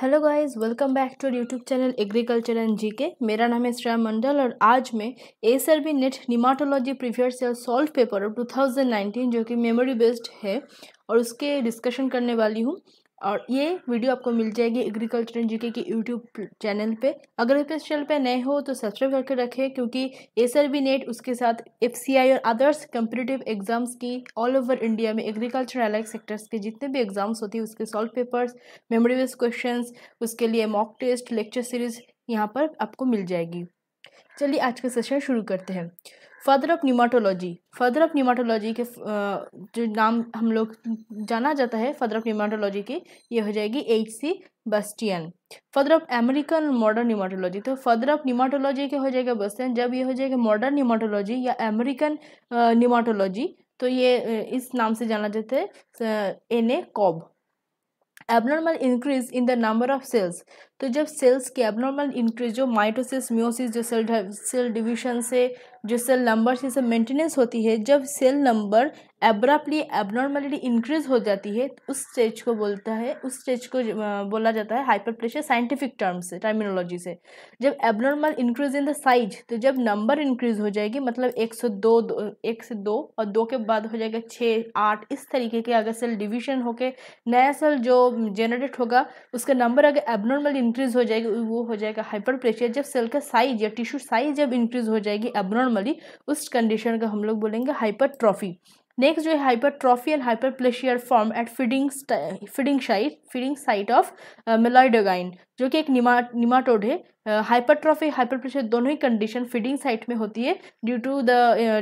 hello guys welcome back to YouTube channel agriculture and GK मेरा नाम है श्रेया मंडल और आज मैं S R B NET nematology previous year solve paper of nineteen जो कि मेमोरी बेस्ड है और उसके डिस्कशन करने वाली हूँ और ये वीडियो आपको मिल जाएगी एग्रीकल्चर एंड जीके के यूट्यूब चैनल पे अगर इस चैनल पे नए हो तो सब्सक्राइब करके रखें क्योंकि एस आर बी नेट उसके साथ एफ सी आई और अदर्स कम्पिटिटिव एग्जाम्स की ऑल ओवर इंडिया में एग्रीकल्चर अलग सेक्टर्स के जितने भी एग्जाम्स होती है उसके सॉल्व पेपर्स मेमोरी क्वेश्चन उसके लिए मॉक टेस्ट लेक्चर सीरीज़ यहाँ पर आपको मिल जाएगी चलिए आज का सेशन शुरू करते हैं father of nematology father of nematology के जो नाम हम लोग जाना जाता है फादर ऑफ न्यूमाटोलॉजी की ये हो जाएगी H C Bastian father of American modern nematology तो फादर ऑफ न्यूमाटोलॉजी के हो जाएगा बस्टियन जब ये हो जाएगा मॉडर्न न्यूमाटोलॉजी या अमेरिकन न्यूमाटोलॉजी तो ये इस नाम से जाना जाता है N A Cobb abnormal increase in the number of cells तो जब सेल्स की एबनॉर्मल इंक्रीज जो माइटोसिस म्योसिस जो सेल सेल डिवीजन से जो सेल नंबर से सब मेंटेनेंस होती है जब cell number abruptly abnormality increase हो जाती है तो उस स्टेज को बोलता है उस स्टेज को बोला जाता है हाइपरप्लेशिया साइंटिफिक टर्म से टर्मिनोलॉजी से जब abnormal increase in the size तो जब नंबर इंक्रीज हो जाएगी मतलब एक सौ दो, दो एक से दो और दो के बाद हो जाएगा छः आठ इस तरीके के अगर सेल डिविजन होकर नया सेल जो जेनरेट होगा उसका नंबर अगर एबनॉर्मल इंक्रीज हो जाएगी वो हो जाएगा हाइपर प्रेशर जब सेल का साइज या टिश्यू साइज जब इंक्रीज हो जाएगी एबनॉर्मली उस कंडीशन का हम लोग बोलेंगे हाइपर ट्रॉफी नेक्स्ट जो है hypertrophy and hyperplasia form at feeding feeding site feeding site of Meloidogyne जो कि एक निमा निमाटोड है हाइपरट्रॉफी uh, हाइपरप्लेशियर दोनों ही कंडीशन फीडिंग साइट में होती है due to the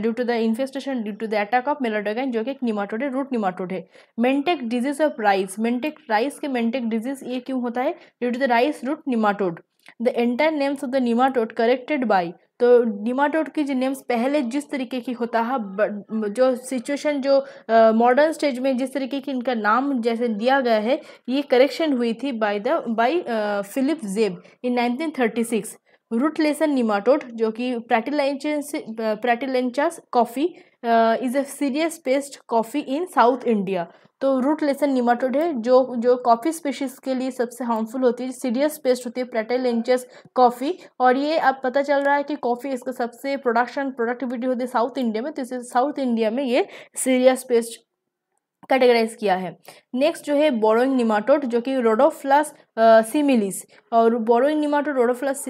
due to the infestation due to the attack of Meloidogyne जो कि एक निमाटोड है रूट निमाटोड है mentek disease of rice mentek rice के मेंटेक डिजीज ये क्यों होता है due to the rice root nematode the entire names of the nematode corrected by तो निमाटोड की जो नेम्स पहले जिस तरीके की होता है जो सिचुएशन जो मॉडर्न स्टेज में जिस तरीके की इनका नाम जैसे दिया गया है ये करेक्शन हुई थी बाय द बाय फिलिप जेब इन 1936 रूट लेसन निमाटोड जो कि Pratylenchus coffee is a serious pest coffee in South India तो रूट लेसन निमाटोड है जो जो कॉफ़ी स्पेशीज के लिए सबसे हार्मफुल होती है सीरियस पेस्ट होती है प्रेटेलेंचस कॉफ़ी और ये अब पता चल रहा है कि कॉफ़ी इसका सबसे प्रोडक्शन प्रोडक्टिविटी होती है साउथ इंडिया में तो इसे साउथ इंडिया में ये सीरियस पेस्ट कैटेगराइज किया है नेक्स्ट जो है बोरोइंग निमाटोड जो कि रोडोफ्लस सीमिलिस और बोरोइंग निमाटोड रोडोफ्लस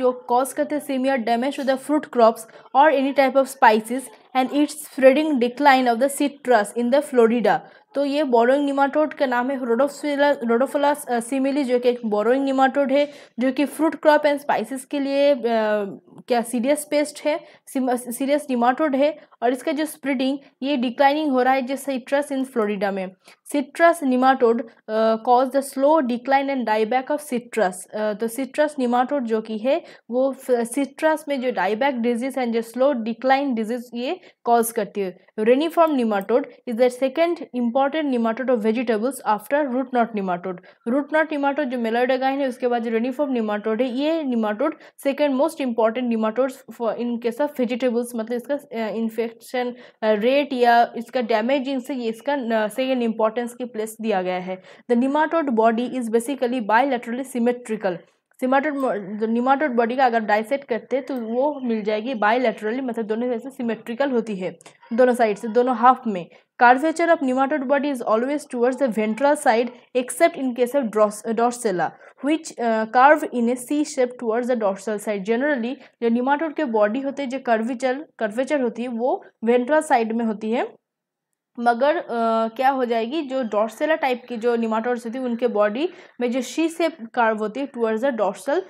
जो कॉज करते हैं severe damage to the fruit crops और any type of spices and its spreading decline of the citrus in the Florida तो ये बोरोइंग निमाटोड का नाम है रोडोफिला रोडोफिला सीमिली जो कि एक बोरोइंग निमाटोड है जो कि फ्रूट क्रॉप एंड स्पाइसेस के लिए आ, uh, क्या सीरियस पेस्ट है सीरियस निमाटोड uh, है और इसका जो स्प्रेडिंग ये डिक्लाइनिंग हो रहा है जैसे इट्रस इन फ्लोरिडा में citrus nematode uh, cause the slow decline and dieback of citrus uh, तो citrus nematode जो कि है वो citrus में जो dieback disease and जो slow decline disease ये cause करती है reniform nematode is the second important nematode of vegetables after root knot nematode root knot nematode जो मेलोडेगाइन है उसके बाद जो reniform nematode है ये nematode second most important nematodes for in case of vegetables मतलब इसका infection rate या इसका damaging से ये इसका second important इंपॉर्टेंस की प्लेस दिया गया है the nematode body is basically bilaterally symmetrical nematode nematode body का अगर डाइसेट करते तो वो मिल जाएगी बायलेटरली मतलब दोनों साइड से सिमेट्रिकल होती है दोनों साइड से दोनों हाफ में curvature of nematode body is always towards the ventral side except in case of Dorsella which curve in a C shape towards the dorsal side generally जो निमाटोड के body होते हैं जो कर्वेचर कर्वेचर होती है वो ventral side में होती है मगर आ, क्या हो जाएगी जो डॉर्सेला टाइप की जो निमाटोड्स होती है उनके बॉडी में जो शी से कार्व होती है towards the dorsal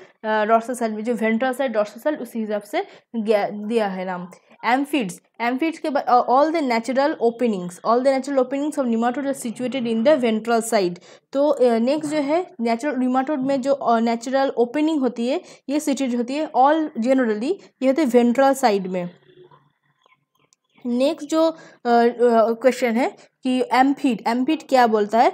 dorsal cell में जो वेंट्रस है डॉर्सल सेल उसी हिसाब से दिया है नाम एम्फिड्स एम्फिड्स के बाद all the natural openings all the natural openings of nematode are situated in the ventral side तो नेक्स्ट जो है नेचुरल निमाटोड में जो नेचुरल ओपनिंग होती है ये सिचुएट होती है ऑल जनरली ये होती है वेंट्रल साइड में नेक्स्ट जो क्वेश्चन है कि एम फीट एम फीट क्या बोलता है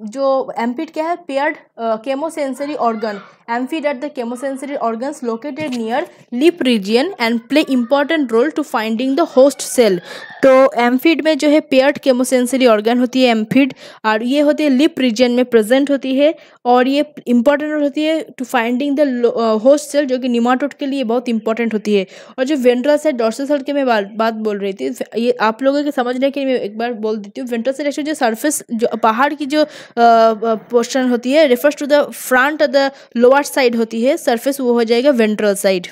जो एम्पिड क्या है paired chemosensory organ amphid at the chemosensory organs located near lip region and play important role to finding the host cell तो एम्फिड में जो है पेयर्ड केमोसेंसरी ऑर्गन होती है एम्फिड और ये होती है लिप रीजियन में प्रेजेंट होती है और ये इंपॉर्टेंट रोल होती है to finding the host cell जो कि निमाटोट के लिए बहुत इंपॉर्टेंट होती है और जो वेंट्रल सेट डॉर्सल सेट के मैं बा, बात बोल रही थी ये आप लोगों के समझने के लिए मैं एक बार बोल देती हूँ वेंट्रल सेट एक्चुअली जो सर्फेस जो पहाड़ की जो पोर्शन होती है refers to the front the lower side होती है सरफेस वो हो जाएगा वेंट्रल साइड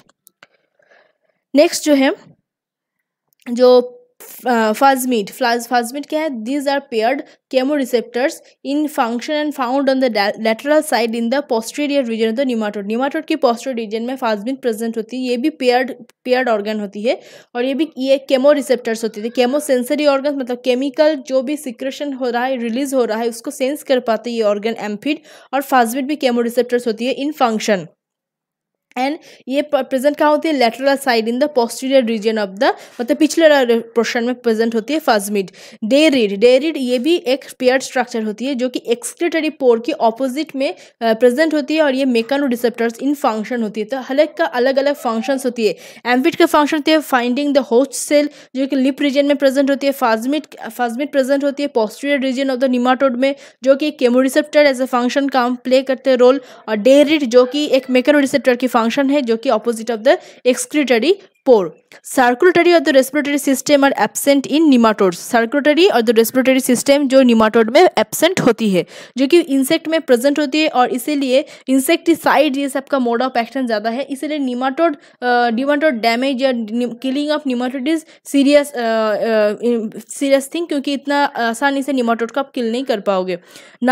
नेक्स्ट जो है जो फाजमिट uh, फाजमिट क्या है these are paired chemo receptors in function and found on the lateral side in the posterior region of the nematode nematode की पोस्टर रीजन में फाजमिट प्रेजेंट होती है ये भी पेयर्ड पेयर्ड ऑर्गन होती है और ये भी ये केमो रिसेप्टर्स होती थे केमो सेंसरी ऑर्गन मतलब केमिकल जो भी सिक्रेशन हो रहा है रिलीज हो रहा है उसको सेंस कर पाते ये ऑर्गन एम्फिड और फाजमिट भी केमो रिसेप्टर्स होती है इन फंक्शन एंड ये प्रेजेंट कहाँ होती है lateral side in the posterior region of the मतलब पिछले पोर्शन में प्रेजेंट होती है फर्स्ट डे डेरिड ये भी एक पेयर स्ट्रक्चर होती है जो कि एक्सक्रेटरी पोर की ऑपोजिट में प्रेजेंट होती है और ये मेकानो डिसेप्टर्स इन फंक्शन होती है तो हलक का अलग अलग फंक्शंस होती है एम्फिट का फंक्शन होती है फाइंडिंग द होस्ट सेल जो कि लिप रीजन में प्रेजेंट होती है फाजमिट फाजमिट प्रेजेंट होती है posterior region of the nematode में जो कि केमोरिसेप्टर एज ए फंक्शन का प्ले करते हैं रोल और डेरिड जो कि एक मेकानो डिसेप्टर की फंक्शन है जो कि opposite of the excretory pore circulatory और the respiratory system are absent in nematode circulatory और द रेस्पिरेटरी सिस्टम जो निमाटोड में एबसेंट होती है जो कि इंसेक्ट में प्रेजेंट होती है और इसीलिए इंसेक्टिसाइड ये सबका मोड ऑफ एक्शन ज़्यादा है इसीलिए निमाटोड डिमाटोड डैमेज या killing of nematode is serious serious thing क्योंकि इतना आसानी से निमाटोड का आप किल नहीं कर पाओगे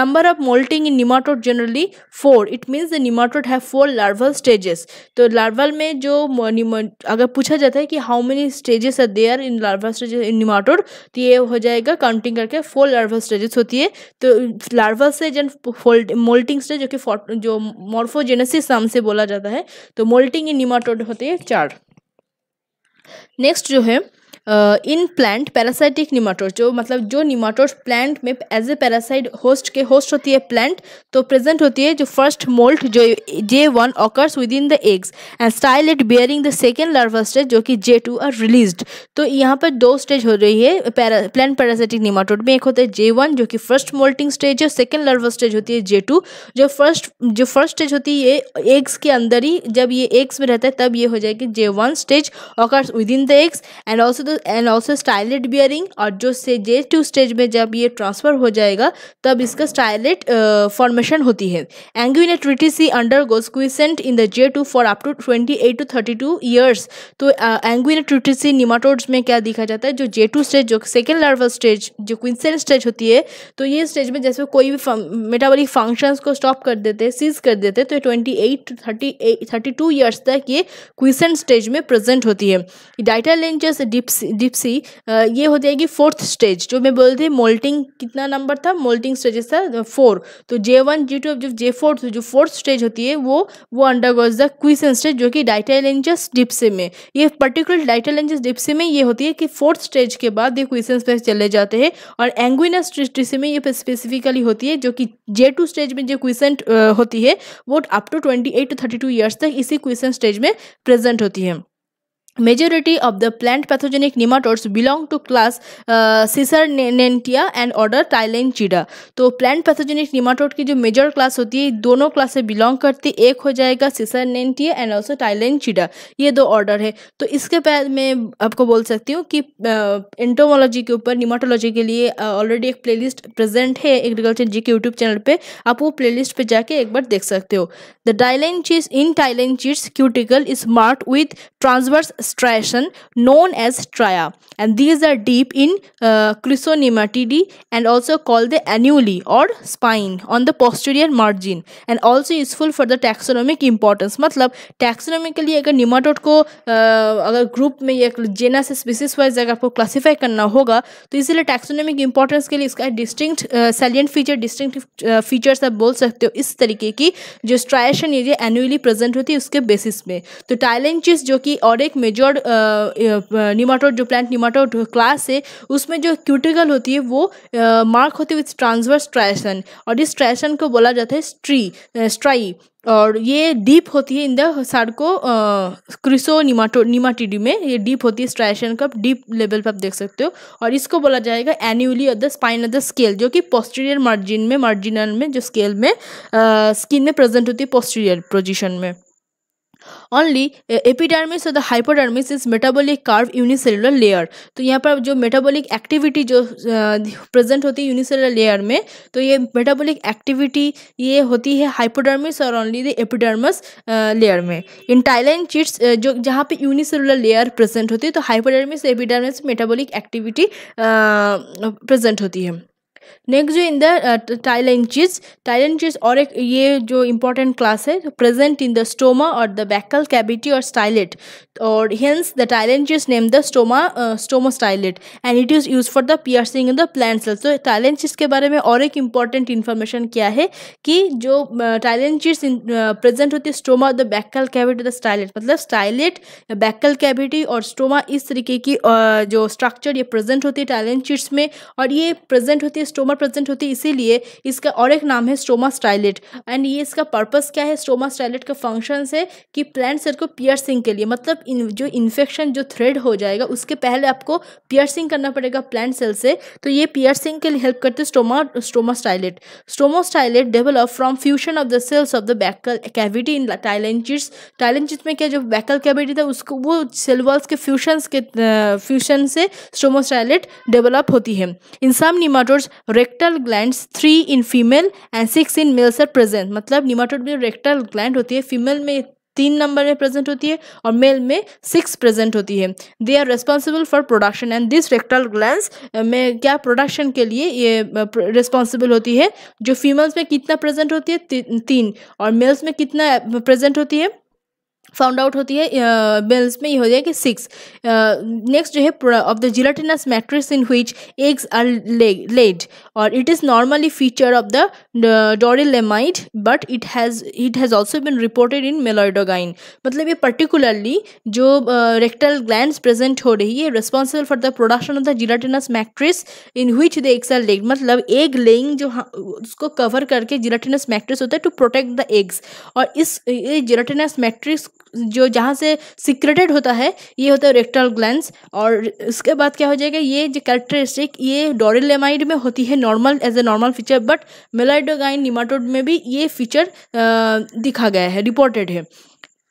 number of molting in nematode generally four it means the nematode है फोर लार्वल स्टेजेस तो लार्वल में जो अगर पूछ पूछा जाता है कि how many stages are there in larva stages in nematode तो ये हो जाएगा काउंटिंग करके फोर लार्वा स्टेजेस होती है तो larva stage and fold molting stage जो कि जो मॉर्फोजेनेसिस नाम से बोला जाता है तो मोल्टिंग इन निमाटोड होती है चार नेक्स्ट जो है इन प्लांट पैरासाइटिक निमाटोड जो मतलब जो निमाटोड प्लांट में एज ए पैरासाइट होस्ट के होस्ट होती है प्लांट तो प्रेजेंट होती है जो फर्स्ट मोल्ट जो J one occurs within the eggs and stylet bearing the second larva stage जो कि जे टू आर रिलीज तो यहाँ पर दो स्टेज हो रही है पैरा प्लांट पैरासाइटिक निमाटोड में एक होता है जे वन जो कि फर्स्ट मोल्टिंग स्टेज है सेकेंड लार्वा स्टेज होती है जे टू जो फर्स्ट जो फर्स्ट स्टेज होती है ये एग्स के अंदर ही जब ये एग्स में रहता है तब ये हो जाएगी J one stage occurs within the eggs and also the and also stylet bearing और जो से जे टू स्टेज में जब ये ट्रांसफ़र हो जाएगा तब इसका स्टाइलेट फॉर्मेशन होती है she undergoes quiescent in the J two for up to twenty eight to thirty two years तो सी निमाटोड्स में क्या देखा जाता है जो जे टू स्टेज जो सेकेंड लार्वल स्टेज जो क्विंसेंट स्टेज होती है तो ये स्टेज में जैसे कोई भी मेटाबॉलिक फंक्शंस को स्टॉप कर देते हैं सीज कर देते हैं तो twenty eight to thirty eight thirty two years तक ये क्विसेंट स्टेज में प्रेजेंट होती है Ditylenchus dips dipsaci uh, ये हो जाएगी फोर्थ स्टेज जो मैं बोल रही मोल्टिंग कितना नंबर था मोल्टिंग स्टेजेस था फोर uh, तो जे वन जे टू जो जे फोर जो फोर्थ स्टेज होती है वो वो अंडरगोज द क्वीसन स्टेज जो कि डाइटेलेंजस डिप्स में ये पर्टिकुलर डाइटालेंजस डिप्सी में ये होती है कि फोर्थ स्टेज के बाद ये क्वीसन पे चले जाते हैं और एंगुइनस डिप्सी में ये स्पेसिफिकली होती है जो कि जे टू स्टेज में जो क्वीसन uh, होती है वो up to twenty eight to thirty two years तक इसी क्वीसन स्टेज में प्रेजेंट होती है Majority of the plant pathogenic nematodes belong to class Secernentea and order Tylenchida तो प्लांट पैथोजेनिक निमाटोड की जो मेजर क्लास होती है दोनों क्लास से बिलोंग करती है एक हो जाएगा सीसरनेंटिया एंड ऑल्सो टाइलेंचिडा ये दो ऑर्डर है तो इसके बाद मैं आपको बोल सकती हूँ कि एंटोमोलॉजी uh, के ऊपर निमाटोलॉजी के लिए ऑलरेडी uh, एक प्लेलिस्ट प्रेजेंट है agriculture G K YouTube channel पर आप वो प्लेलिस्ट पर जाके एक बार देख सकते हो the cheese in tylenchids cuticle is marked with transverse striation known as tria and these are deep in uh, chrysonimatidae and also called the annuli or spine on the posterior margin and also useful for the taxonomic importance मतलब टैक्सोनॉमिकली अगर nematode को uh, अगर group में या genus species wise अगर आपको classify करना होगा तो इसीलिए टैक्सोनॉमिक इंपॉर्टेंस के लिए इसका distinct salient feature distinct features आप बोल सकते हो इस तरीके की जो स्ट्राइशन ये एनुअली प्रेजेंट होती है उसके बेसिस में तो टाइलेंचिस जो कि और एक major injured nematode uh, uh, जो प्लांट निमाटोड क्लास है उसमें जो क्यूटिकल होती है वो मार्क uh, होती है विथ ट्रांसवर्स ट्रैशन और इस ट्रैशन को बोला जाता है स्ट्री स्ट्राई और ये डीप होती है इन द सार्को क्रिसो निमाटो निमाटिडी में ये डीप होती है स्ट्राइशन का डीप लेवल पर आप देख सकते हो और इसको बोला जाएगा annuli of the spine of the scale जो कि पोस्टीरियर मार्जिन में मार्जिनल में जो स्केल में स्किन में प्रेजेंट होती है पोस्टीरियर पोजिशन में ओनली uh, epidermis और the hypodermis is metabolic curve unicellular layer तो यहाँ पर जो मेटाबोलिक एक्टिविटी जो प्रेजेंट uh, होती है यूनिसेलुलर लेयर में तो ये मेटाबोलिक एक्टिविटी ये होती है हाइपोडर्मिस और ओनली द एपिडर्मस लेयर में इन टाइलाइन चिट्स जो जहाँ पे यूनिसेलुलर लेयर प्रेजेंट होती है तो hypodermis epidermis metabolic activity present होती है नेक्स्ट जो इन द टाइलेंचिस टाइलेंचिस और एक ये जो इम्पोर्टेंट क्लास है प्रेजेंट इन द स्टोमा और द बैकल कैविटी और स्टाइलेट और hence the tylenchids name the stoma stylet and it is use for the piercing in the plant cells तो टाइलेंचिस के बारे में और एक इम्पॉर्टेंट इन्फॉर्मेशन क्या है कि जो टाइलेंचिस uh, प्रेजेंट uh, होती है स्टोमा मतलब और the buccal cavity the stylet मतलब स्टाइलेट बैकल कैविटी और स्टोमा इस तरीके की uh, जो स्ट्रक्चर ये प्रेजेंट होती है टाइलेंचिस में और ये प्रेजेंट होती है स्टोमा प्रेजेंट होती है इसीलिए इसका और एक नाम है स्टोमा स्टाइलेट एंड ये इसका पर्पस क्या है स्टोमा स्टाइलेट का फंक्शन है कि प्लांट सेल को पियर्सिंग के लिए मतलब इन, जो इन्फेक्शन जो थ्रेड हो जाएगा उसके पहले आपको पियर्सिंग करना पड़ेगा प्लांट सेल से तो ये पियर्सिंग के लिए हेल्प करते हैं stoma stoma stylet stoma stylet develop from fusion of the cells of the buccal cavity in tylenchids tylenchid में क्या जो बैकल कैविटी था उसको वो सेल वॉल्स के फ्यूशन के फ्यूशन से स्टोमोस्टाइलेट डेवलप होती है in some nematodes rectal gland three in female and six in males are present मतलब निमाटोड में रेक्टल ग्लैंड होती है फीमेल में तीन नंबर में प्रेजेंट होती है और मेल में सिक्स प्रेजेंट होती है they are responsible for production and this rectal gland में क्या प्रोडक्शन के लिए ये रिस्पॉन्सिबल होती है जो फीमेल्स में कितना प्रेजेंट होती है ती, तीन और मेल्स में कितना प्रेजेंट होती है फाउंड आउट होती है बेल्स uh, में ये हो जाएगा सिक्स नेक्स्ट जो है of the gelatinous matrix in which eggs are laid और it is normally feature of the dorylaimid but it has it has also been reported in Meloidogyne मतलब ये पर्टिकुलरली जो रेक्टल ग्लैंड प्रेजेंट हो रही है responsible for the production of the gelatinous matrix in which the eggs are laid मतलब egg laying जो उसको cover करके जिलाटिनस मैट्रिक्स होता है टू प्रोटेक्ट द एग्स और इस जिलाटिनस मैट्रिक्स जो जहाँ से सिक्रेटेड होता है ये होता है रेक्टल ग्लैंड और इसके बाद क्या हो जाएगा ये जो कैरेक्टरिस्टिक ये डोरिलेमाइड में होती है normal as a normal feature but Meloidogyne nematode में भी ये फीचर दिखा गया है रिपोर्टेड है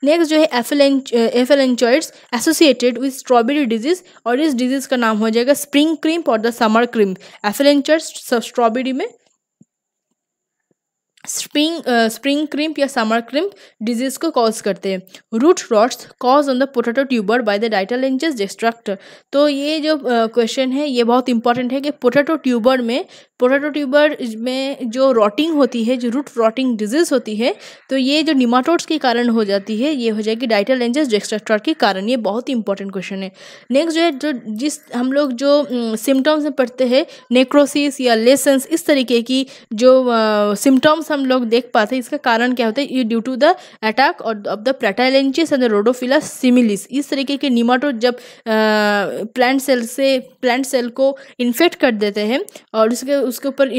नेक्स्ट जो है Aphelench Aphelenchoides associated with strawberry disease और इस डिजीज़ का नाम हो जाएगा स्प्रिंग क्रीम और the summer crimp Aphelenchoides strawberry में स्प्रिंग स्प्रिंग क्रिम्प या समर क्रिम्प डिजीज को कॉज करते हैं root rots cause on the potato tuber by the Ditylenchus destructor तो ये जो क्वेश्चन uh, है ये बहुत इंपॉर्टेंट है कि पोटैटो ट्यूबर में पोटैटो ट्यूबर में जो रॉटिंग होती है जो रूट रॉटिंग डिजीज़ होती है तो ये जो निमाटोड्स के कारण हो जाती है ये हो जाएगी डाइटल एंजस डेक्स्ट्राक्टर के कारण ये बहुत ही इंपॉर्टेंट क्वेश्चन है नेक्स्ट जो है जो जिस हम लोग जो सिम्टम्स में पढ़ते हैं नेक्रोसिस या लेसन्स इस तरीके की जो सिम्टम्स हम लोग देख पाते हैं इसका कारण क्या होता है ये ड्यू टू द अटैक और of the Pratylenchus and the Radopholus similis इस तरीके के निमाटोड जब प्लांट सेल से प्लांट सेल को इन्फेक्ट कर देते हैं और उसके उसके ऊपर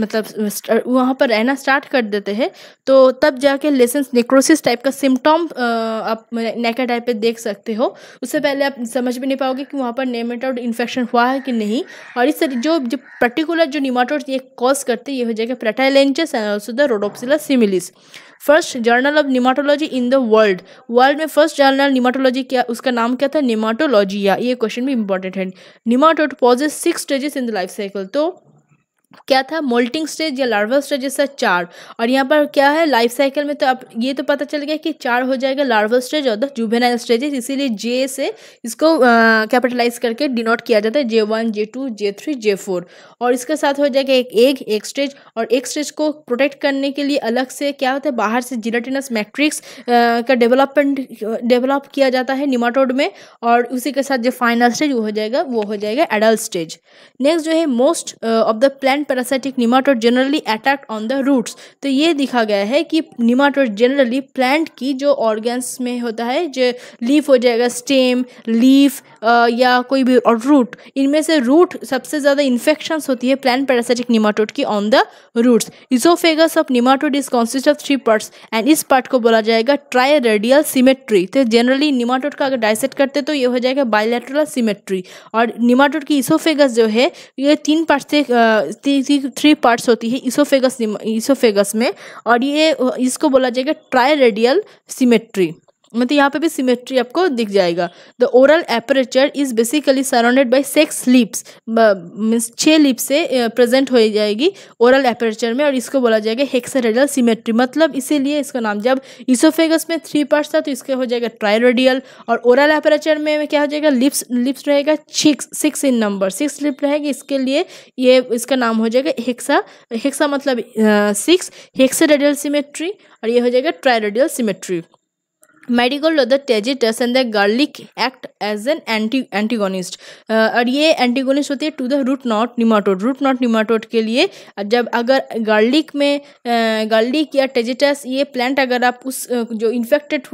मतलब वहाँ पर रहना स्टार्ट कर देते हैं तो तब जाके लेसेंस नेक्रोसिस टाइप का सिम्टॉम आप नेका टाइप पे देख सकते हो उससे पहले आप समझ भी नहीं पाओगे कि वहाँ पर नेमेटोड इन्फेक्शन हुआ है कि नहीं और इस तरह जो जो पर्टिकुलर जो निमाटोड ये कॉज करते ये हो जाएगा Pratylenchus and also the Radopholus similis first journal of nematology in the world world में फर्स्ट जर्नल निमाटोलॉजी क्या उसका नाम क्या था या ये क्वेश्चन भी इंपॉर्टेंट है nematode possesses six stages in the life cycle तो क्या था मोल्टिंग स्टेज या लार्वा स्टेज जैसा चार और यहाँ पर क्या है लाइफ साइकिल में तो आप ये तो पता चल गया कि चार हो जाएगा लार्वल स्टेज और द जुबेनाइल स्टेजेस इसीलिए जे से इसको कैपिटलाइज करके डिनोट किया जाता है J one J two J three J four और इसके साथ हो जाएगा एक एग एक स्टेज और एक स्टेज को प्रोटेक्ट करने के लिए अलग से क्या होता है बाहर से जिलेटिनस मैट्रिक्स का डेवलपमेंट डेवलप किया जाता है निमाटोड में और उसी के साथ जो फाइनल स्टेज वो हो जाएगा वो हो जाएगा एडल्ट स्टेज नेक्स्ट जो है most of the plan and parasitic nematode generally attacked on the roots तो ये दिखा गया है कि निमाटोड जनरली प्लांट की जो ऑर्गन्स में होता है जो लीफ हो जाएगा स्टेम लीफ या कोई भी और रूट इनमें से रूट सबसे ज़्यादा इन्फेक्शंस होती है प्लांट पैरासाइटिक निमाटोड की on the roots oesophagus of nematode is consist of three parts and इस पार्ट को बोला जाएगा ट्राई रेडियल सिमेट्री तो जनरली निमाटोड का अगर डाइसेट करते तो ये हो जाएगा बायोलेट्रल सिमेट्री और निमाटोड की इसोफेगस जो है ये तीन पार्ट से थ्री पार्ट्स होती है इसोफेगस इसोफेगस में और ये इसको बोला जाएगा ट्राई रेडियल सिमेट्री मतलब यहाँ पे भी सिमेट्री आपको दिख जाएगा the oral aperture is basically surrounded by six lips means छः लिप्स से प्रेजेंट हो जाएगी ओरल एपरेचर में और इसको बोला जाएगा हेक्सारेडियल सिमेट्री मतलब इसीलिए इसका नाम जब इसोफेगस में थ्री पार्ट्स था तो इसका हो जाएगा ट्रायरेडियल और ओरल एपरेचर में क्या हो जाएगा लिप्स लिप्स रहेगा six six in number six lip रहेगी इसके लिए ये इसका नाम हो जाएगा हेक्सा हेक्सा मतलब सिक्स हेक्सरेडियल सिमेट्री और ये हो जाएगा triradial symmetry medical the Tagetes and the garlic act as an anti antagonist और ये एंटीगोनिस्ट होती है to the root knot nematode root knot nematode के लिए जब अगर गार्लिक में गार्लिक या टेजिटस ये प्लांट अगर आप उस जो इन्फेक्टेड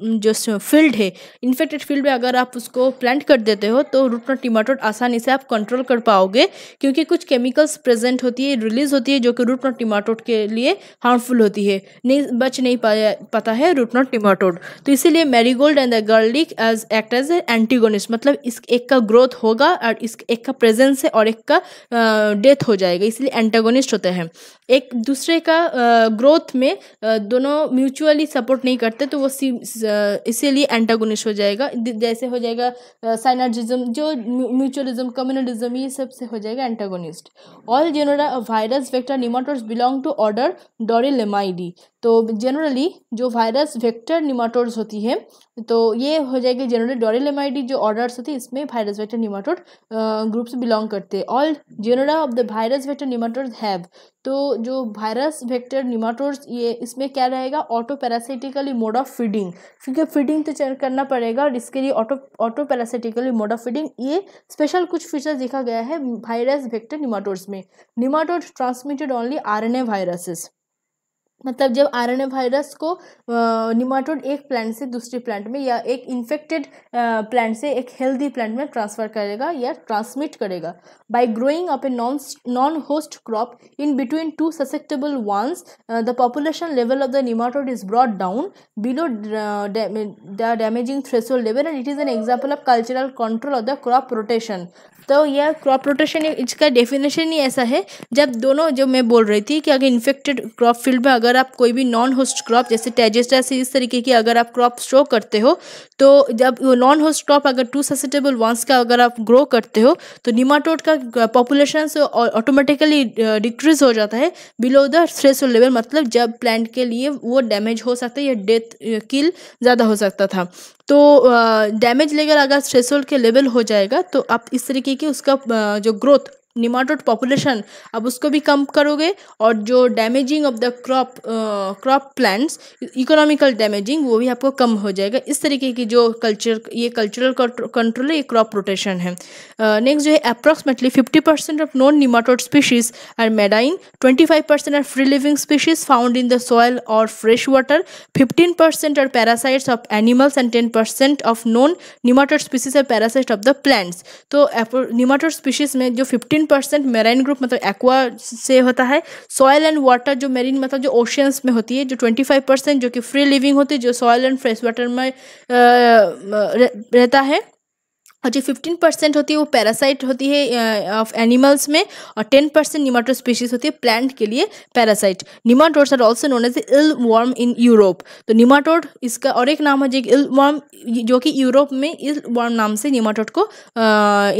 जो फील्ड है इन्फेक्टेड फील्ड में अगर आप उसको प्लांट कर देते हो तो रूट नोट टिमाटोड आसानी से आप कंट्रोल कर पाओगे क्योंकि कुछ केमिकल्स प्रेजेंट होती है रिलीज होती है जो कि रूट नोट टिमाटोड के लिए हार्मफुल होती है नहीं बच नहीं पाया पता है रूट नोट टिमाटोड तो इसीलिए marigold and the garlic as act as antagonist मतलब इस एक का ग्रोथ होगा और इस एक का प्रेजेंस है और एक का डेथ हो जाएगा इसलिए एंटागोनिस्ट होते हैं एक दूसरे का ग्रोथ में दोनों म्यूचुअली सपोर्ट नहीं करते तो वो सी इसीलिए एंटागोनिस्ट हो जाएगा जैसे हो जाएगा साइनार्जिज्म जो म्यूचुअलिज्म कम्युनलिज्म ये सब से हो जाएगा antagonist all genera virus vector nematodes belong to order Dorylaimida तो जनरली जो वायरस वेक्टर निमाटोर्स होती है तो ये हो जाएगी जनरली डोरिलेमाइडी जो ऑर्डर्स होती है इसमें virus vector nematode group belong करते हैं all genera of the virus vector nematodes have तो जो वायरस वेक्टर निमाटोड्स ये इसमें क्या रहेगा auto parasitically mode of feeding क्योंकि फीडिंग तो चेक करना पड़ेगा और इसके लिए auto auto parasitically mode of feeding ये स्पेशल कुछ फीचर्स देखा गया है वायरस वेक्टर निमाटोड्स में nematode transmitted only R N A viruses मतलब जब आरएनए वायरस को निमाटोड एक प्लांट से दूसरे प्लांट में या एक इन्फेक्टेड प्लांट से एक हेल्दी प्लांट में ट्रांसफर करेगा या ट्रांसमिट करेगा by growing up a non non host crop in between two susceptible ones the population level of the nematode is brought down below the damaging threshold level and it is an example of cultural control of the crop rotation तो यह crop rotation इसका definition ही ऐसा है जब दोनों जो मैं बोल रही थी कि अगर इन्फेक्टेड क्रॉप फील्ड में अगर आप कोई भी नॉन होस्ट क्रॉप जैसे टेजेस्टा से इस तरीके की अगर आप क्रॉप स्टो करते हो तो जब नॉन होस्ट क्रॉप अगर टू ससेटेबल वंस का अगर आप ग्रो करते हो तो निमाटोड का पॉपुलेशन ऑटोमेटिकली डिक्रीज हो जाता है बिलो द स्ट्रेस लेवल मतलब जब प्लांट के लिए वो डैमेज हो सकता है या डेथ किल ज़्यादा हो सकता था तो डैमेज लेकर अगर थ्रेशोल्ड के लेवल हो जाएगा तो आप इस तरीके की उसका जो ग्रोथ निमाटोड पॉपुलेशन अब उसको भी कम करोगे और जो damaging of the crop crop plants economical damaging वो भी आपको कम हो जाएगा इस तरीके की जो कल्चर ये कल्चरल कंट्रोल है ये क्रॉप रोटेशन है नेक्स्ट जो है approximately fifty percent of non nematode species are marine twenty five percent are free living species found in the soil और fresh water fifteen percent are parasites of animals and ten percent of non nematode species are parasite of the plants तो nematode species में जो fifteen fifteen percent marine group मतलब aqua से होता है soil and water जो marine मतलब जो ओशियंस में होती है जो ट्वेंटी फाइव परसेंट जो कि फ्री लिविंग होती है जो सॉयल एंड फ्रेश वाटर में रहता है और जो फिफ्टीन परसेंट होती है वो पैरासाइट होती है ऑफ एनिमल्स में और टेन परसेंट निमाटोड स्पीशीज होती है प्लांट के लिए parasite nematodes are also known as eel worm in Europe तो निमाटोड इसका और एक नाम है जो इल वॉर्म जो कि यूरोप में इल वॉर्म नाम से निमाटोड को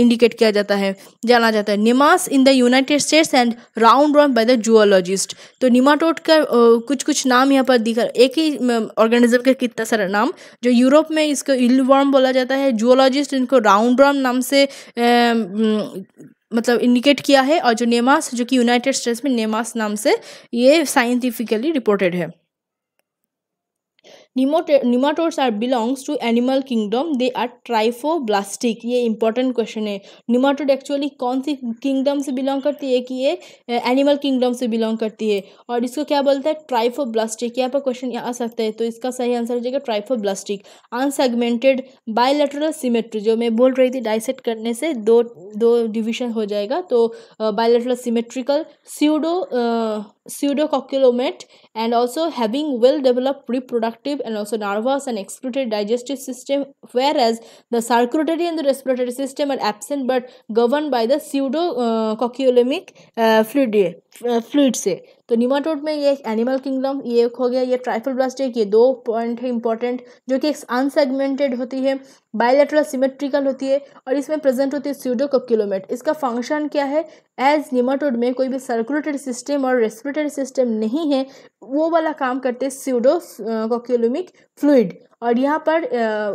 इंडिकेट किया जाता है जाना जाता है nemas in the United States and round worm by the zoologist तो निमाटोड का कुछ कुछ नाम यहाँ पर दिखा एक ही ऑर्गेनिज्म का कितना सारा नाम जो यूरोप में इसको इल वॉर्म बोला जाता है जुअलॉजिस्ट इनको राउंड राउंड नाम से मतलब इंडिकेट किया है और जो नेमास जो कि यूनाइटेड स्टेट्स में नेमास नाम से ये साइंटिफिकली रिपोर्टेड है nematodes are belongs to animal kingdom they are triploblastic ये इंपॉर्टेंट क्वेश्चन है निमाटोड एक्चुअली कौन सी किंगडम से बिलोंग करती है कि ये एनिमल किंगडम से बिलोंग करती है और इसको क्या बोलता है ट्राइफोब्लास्टिक यहाँ पर क्वेश्चन आ सकता है तो इसका सही आंसर हो जाएगा ट्राइफोब्लास्टिक अनसेगमेंटेड बायोलेटरल सीमेट्री जो मैं बोल रही थी डाइसेट करने से दो दो डिविजन हो जाएगा तो bilateral symmetrical pseudo pseudocoelomate and also having well developed reproductive and also nervous and excretory digestive system whereas the circulatory and the respiratory system are absent but governed by the pseudo uh, uh fluid, uh, तो nematode में ये animal kingdom ये एक हो गया ये trifle ब्लास्टिक ये दो पॉइंट है इंपॉर्टेंट जो कि अनसेगमेंटेड होती है बायोलेट्रल सिमेट्रिकल होती है और इसमें प्रेजेंट होती है स्यूडो कपकिलोमेट इसका फंक्शन क्या है एज निमाटोड में कोई भी सर्कुलेटरी सिस्टम और रेस्पिरेटरी सिस्टम नहीं है वो वाला काम करते हैं स्यूडो कॉक्यूलोमिक फ्लूड और यहाँ पर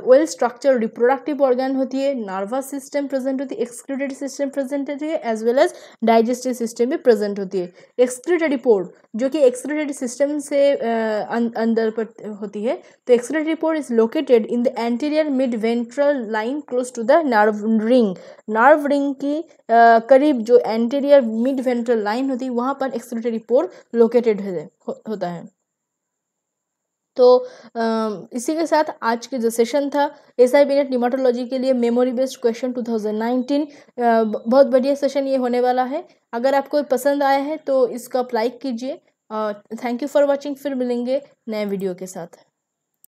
वेल स्ट्रक्चर रिप्रोडक्टिव ऑर्गन होती है नर्वस सिस्टम प्रेजेंट होती है एक्सक्लूडेड सिस्टम प्रेजेंट होती है as well as digestive system भी प्रेजेंट होती है एक्सक्लूटरी पोर्ट जो कि एक्सक्लूटरी सिस्टम से अं, अंदर पर होती है तो excretory pore is located in the anterior mid ventral line close to the nerve ring nerve ring की करीब जो एंटीरियर मिड वेंट्रल लाइन होती है वहाँ पर एक्सक्लूटरी पोर्ट लोकेटेड होता है तो इसी के साथ आज के जो सेशन था एस आई नेट निमाटोलॉजी के लिए मेमोरी बेस्ड क्वेश्चन 2019 बहुत बढ़िया सेशन ये होने वाला है अगर आपको पसंद आया है तो इसको आप लाइक कीजिए और थैंक यू फॉर वॉचिंग फिर मिलेंगे नए वीडियो के साथ